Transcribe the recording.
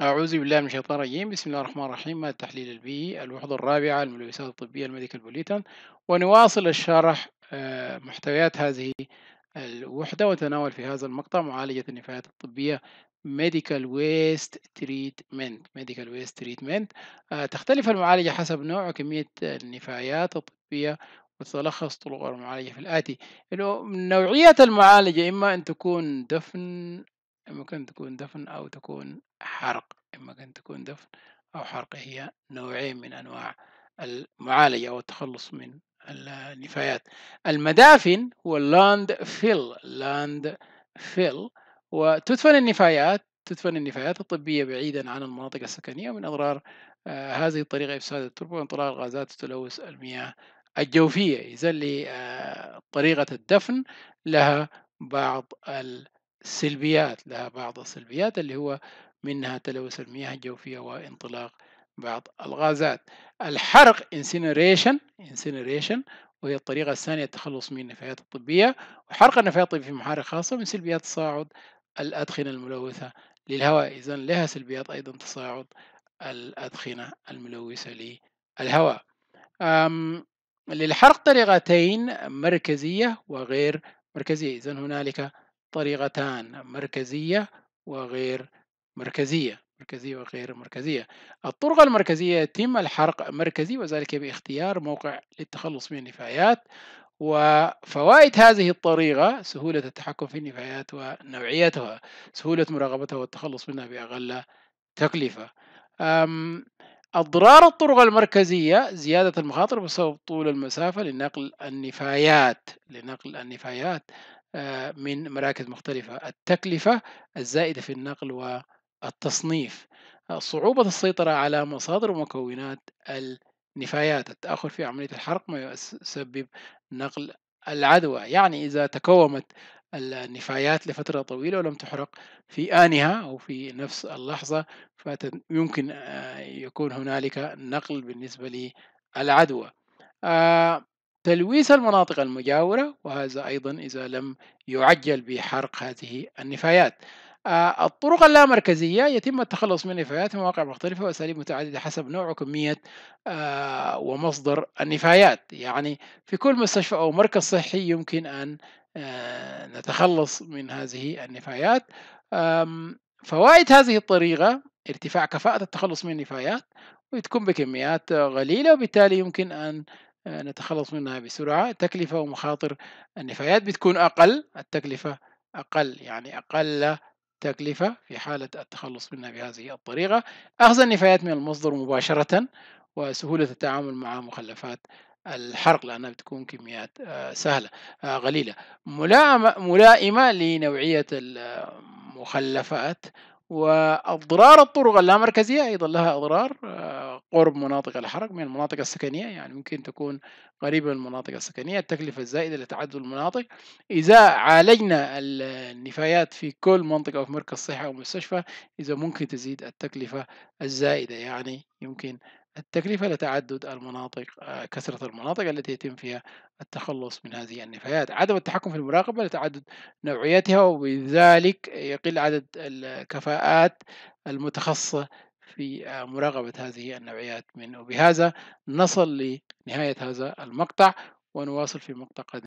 أعوذ بالله من الشيطان الرجيم بسم الله الرحمن الرحيم التحليل البيئي الوحدة الرابعة الملوثات الطبية الميديكال بوليتن ونواصل الشرح آه، محتويات هذه الوحدة وتناول في هذا المقطع معالجة النفايات الطبية ميديكال ويست تريتمنت ميديكال ويست تريتمنت تختلف المعالجة حسب نوع وكمية النفايات الطبية وتتلخص طرق المعالجة في الآتي إنه نوعية المعالجة إما أن تكون دفن إما كان تكون دفن أو تكون حرق إما كان تكون دفن أو حرق هي نوعين من أنواع المعالجة والتخلص من النفايات المدافن هو اللاند فيل لاند فيل وتدفن النفايات تدفن النفايات الطبية بعيدا عن المناطق السكنية من أضرار آه هذه الطريقة إفساد التربة وانطلاق الغازات وتلوث المياه الجوفية إذا آه طريقة الدفن لها بعض ال سلبيات لها بعض السلبيات اللي هو منها تلوث المياه الجوفية وانطلاق بعض الغازات الحرق incineration incineration وهي الطريقة الثانية للتخلص من النفايات الطبية وحرق النفايات الطبية في محارق خاصة من سلبيات تصاعد الأدخنة الملوثة للهواء إذا لها سلبيات أيضا تصاعد الأدخنة الملوثة للهواء للحرق طريقتين مركزية وغير مركزية إذا هنالك طريقتان مركزية وغير مركزية مركزية وغير مركزية الطرق المركزية يتم الحرق مركزي وذلك باختيار موقع للتخلص من النفايات وفوائد هذه الطريقة سهولة التحكم في النفايات ونوعيتها سهولة مراقبتها والتخلص منها بأقل تكلفة أضرار الطرق المركزية زيادة المخاطر بسبب طول المسافة لنقل النفايات لنقل النفايات آه، من مراكز مختلفة التكلفة الزائدة في النقل والتصنيف آه، صعوبة السيطرة على مصادر ومكونات النفايات التأخر في عملية الحرق ما يسبب نقل العدوى يعني إذا تكومت النفايات لفترة طويلة ولم تحرق في آنها أو في نفس اللحظة فيمكن آه، يكون هنالك نقل بالنسبة للعدوى تلويث المناطق المجاورة وهذا أيضا إذا لم يعجل بحرق هذه النفايات آه، الطرق اللامركزية يتم التخلص من النفايات في مواقع مختلفة وأساليب متعددة حسب نوع وكمية آه، ومصدر النفايات يعني في كل مستشفى أو مركز صحي يمكن أن آه، نتخلص من هذه النفايات فوائد هذه الطريقة ارتفاع كفاءة التخلص من النفايات وتكون بكميات قليلة وبالتالي يمكن أن نتخلص منها بسرعة تكلفة ومخاطر النفايات بتكون أقل التكلفة أقل يعني أقل تكلفة في حالة التخلص منها بهذه الطريقة أخذ النفايات من المصدر مباشرة وسهولة التعامل مع مخلفات الحرق لأنها بتكون كميات آه، سهلة آه، قليلة ملائمة لنوعية المخلفات وأضرار الطرق اللامركزية أيضا لها أضرار آه، قرب مناطق الحرق من المناطق السكنية يعني ممكن تكون قريبة من المناطق السكنية التكلفة الزائدة لتعدد المناطق إذا عالجنا النفايات في كل منطقة أو في مركز صحة أو مستشفى إذا ممكن تزيد التكلفة الزائدة يعني يمكن التكلفة لتعدد المناطق آه، كثرة المناطق التي يتم فيها التخلص من هذه النفايات عدم التحكم في المراقبة لتعدد نوعيتها وبذلك يقل عدد الكفاءات المتخصصة في آه، مراقبة هذه النوعيات من وبهذا نصل لنهاية هذا المقطع ونواصل في مقطع قادم